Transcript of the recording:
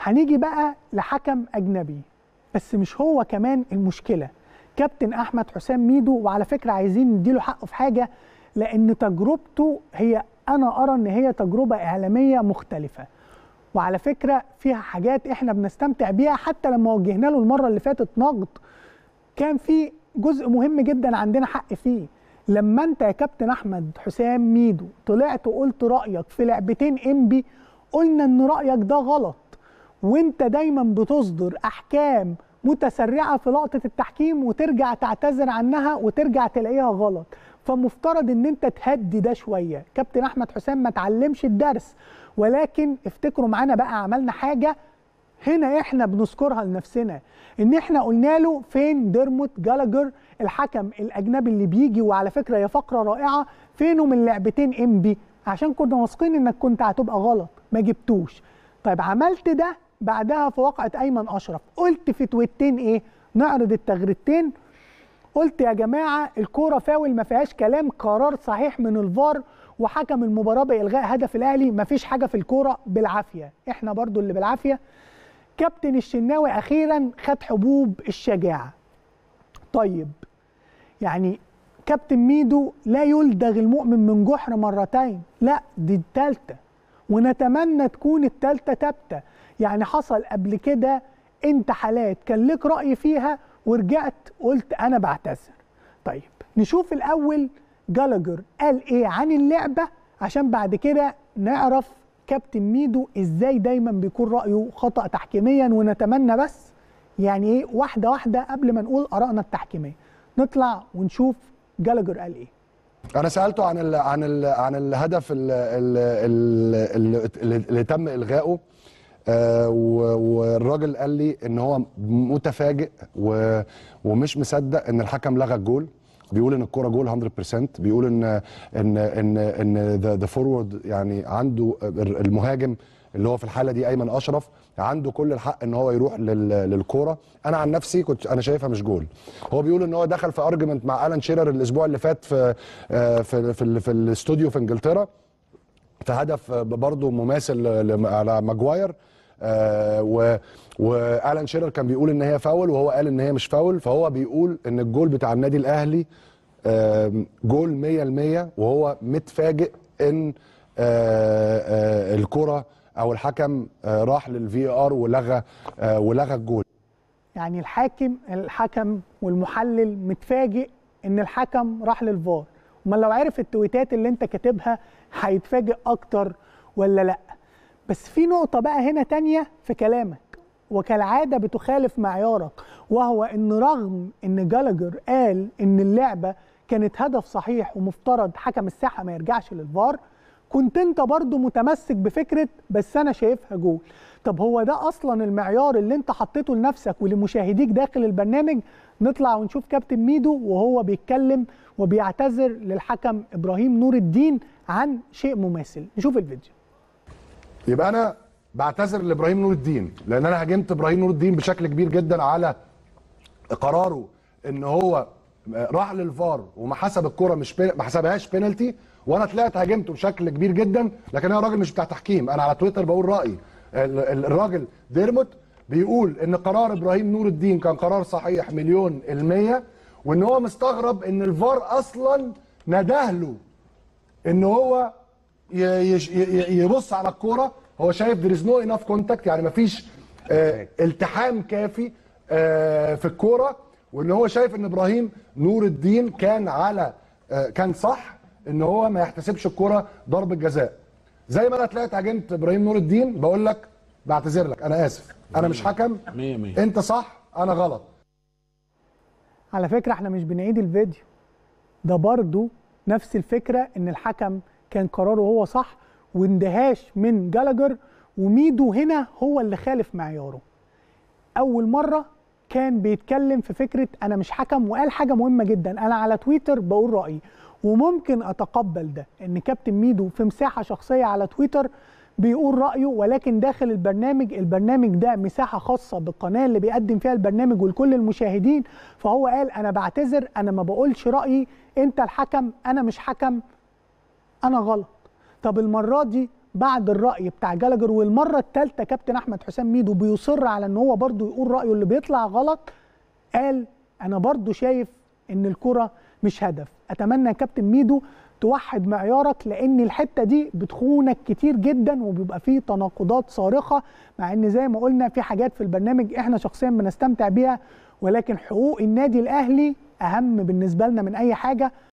هنيجي بقى لحكم اجنبي بس مش هو كمان المشكله كابتن احمد حسام ميدو وعلى فكره عايزين نديله حقه في حاجه لان تجربته هي انا ارى ان هي تجربه اعلاميه مختلفه وعلى فكره فيها حاجات احنا بنستمتع بيها حتى لما وجهنا له المره اللي فاتت نقد كان في جزء مهم جدا عندنا حق فيه لما انت يا كابتن احمد حسام ميدو طلعت وقلت رايك في لعبتين انبي قلنا ان رايك ده غلط وانت دايما بتصدر احكام متسرعه في لقطه التحكيم وترجع تعتذر عنها وترجع تلاقيها غلط فمفترض ان انت تهدي ده شويه كابتن احمد حسام ما اتعلمش الدرس ولكن افتكروا معانا بقى عملنا حاجه هنا احنا بنذكرها لنفسنا ان احنا قلنا له فين ديرموت جالاجر الحكم الاجنبي اللي بيجي وعلى فكره يا فقره رائعه فينه من لعبتين انبي عشان كنا واثقين انك كنت هتبقى غلط ما جبتوش طيب عملت ده بعدها في وقعه ايمن اشرف قلت في تويتين ايه نعرض التغريدتين قلت يا جماعه الكوره فاول ما فيهاش كلام قرار صحيح من الفار وحكم المباراه بالغاء هدف الاهلي مفيش حاجه في الكوره بالعافيه احنا برضو اللي بالعافيه كابتن الشناوي اخيرا خد حبوب الشجاعه طيب يعني كابتن ميدو لا يلدغ المؤمن من جحر مرتين لا دي التالتة ونتمنى تكون التالتة تابتة يعني حصل قبل كده انت حالات كان لك راي فيها ورجعت قلت انا بعتذر طيب نشوف الاول جالاجر قال ايه عن اللعبه عشان بعد كده نعرف كابتن ميدو ازاي دايما بيكون رايه خطا تحكيميا ونتمنى بس يعني ايه واحده واحده قبل ما نقول ارائنا التحكيميه نطلع ونشوف جالاجر قال ايه انا سالته عن الـ عن الـ عن الهدف اللي, اللي تم الغائه آه، والراجل قال لي ان هو متفاجئ ومش مصدق ان الحكم لغى الجول بيقول ان الكوره جول 100% بيقول ان ان ان ان ذا فورورد يعني عنده المهاجم اللي هو في الحاله دي ايمن اشرف عنده كل الحق ان هو يروح للكوره انا عن نفسي كنت انا شايفها مش جول هو بيقول ان هو دخل في ارجمنت مع الان شيرر الاسبوع اللي فات في آه، في في, في الاستوديو في انجلترا في هدف برضه مماثل على ماجواير آه، و والان شيرر كان بيقول ان هي فاول وهو قال ان هي مش فاول فهو بيقول ان الجول بتاع النادي الاهلي جول 100% وهو متفاجئ ان آه، آه، الكره او الحكم راح للفي ار ولغى ولغى الجول يعني الحاكم الحكم والمحلل متفاجئ ان الحكم راح للفار ما لو عارف التويتات اللي انت كاتبها هيتفاجئ اكتر ولا لا بس في نقطه بقى هنا تانية في كلامك وكالعاده بتخالف معيارك وهو ان رغم ان جالاجر قال ان اللعبه كانت هدف صحيح ومفترض حكم الساحه ما يرجعش للفار كنت انت برضو متمسك بفكره بس انا شايفها جول طب هو ده اصلا المعيار اللي انت حطيته لنفسك ولمشاهديك داخل البرنامج نطلع ونشوف كابتن ميدو وهو بيتكلم وبيعتذر للحكم ابراهيم نور الدين عن شيء مماثل نشوف الفيديو يبقى انا بعتذر لابراهيم نور الدين لان انا هاجمت ابراهيم نور الدين بشكل كبير جدا على قراره ان هو راح للفار وما حسب الكره مش ما حسبهاش بينالتي وانا طلعت هاجمته بشكل كبير جدا لكن انا راجل مش بتاع تحكيم انا على تويتر بقول رايي الراجل ديرموت بيقول ان قرار ابراهيم نور الدين كان قرار صحيح مليون المية وان هو مستغرب ان الفار اصلا ندهله ان هو يبص على الكوره هو شايف ذير از نو انف كونتاكت يعني مفيش آه، التحام كافي آه، في الكوره وان هو شايف ان ابراهيم نور الدين كان على آه، كان صح ان هو ما يحتسبش الكوره ضربه جزاء زي ما انا طلعت عجنت ابراهيم نور الدين بقول لك بعتذر لك انا اسف انا مش حكم انت صح انا غلط على فكره احنا مش بنعيد الفيديو ده برضو نفس الفكره ان الحكم كان قراره هو صح واندهاش من جالاجر وميدو هنا هو اللي خالف معياره اول مره كان بيتكلم في فكره انا مش حكم وقال حاجه مهمه جدا انا على تويتر بقول رايي وممكن اتقبل ده ان كابتن ميدو في مساحه شخصيه على تويتر بيقول رايه ولكن داخل البرنامج البرنامج ده مساحه خاصه بالقناه اللي بيقدم فيها البرنامج ولكل المشاهدين فهو قال انا بعتذر انا ما بقولش رايي انت الحكم انا مش حكم انا غلط طب المره دي بعد الراي بتاع جالاجر والمره الثالثه كابتن احمد حسام ميدو بيصر على ان هو برضه يقول رايه اللي بيطلع غلط قال انا برضه شايف ان الكره مش هدف اتمنى يا كابتن ميدو توحد معيارك لان الحته دي بتخونك كتير جدا وبيبقى فيه تناقضات صارخه مع ان زي ما قلنا في حاجات في البرنامج احنا شخصيا بنستمتع بيها ولكن حقوق النادي الاهلي اهم بالنسبه لنا من اي حاجه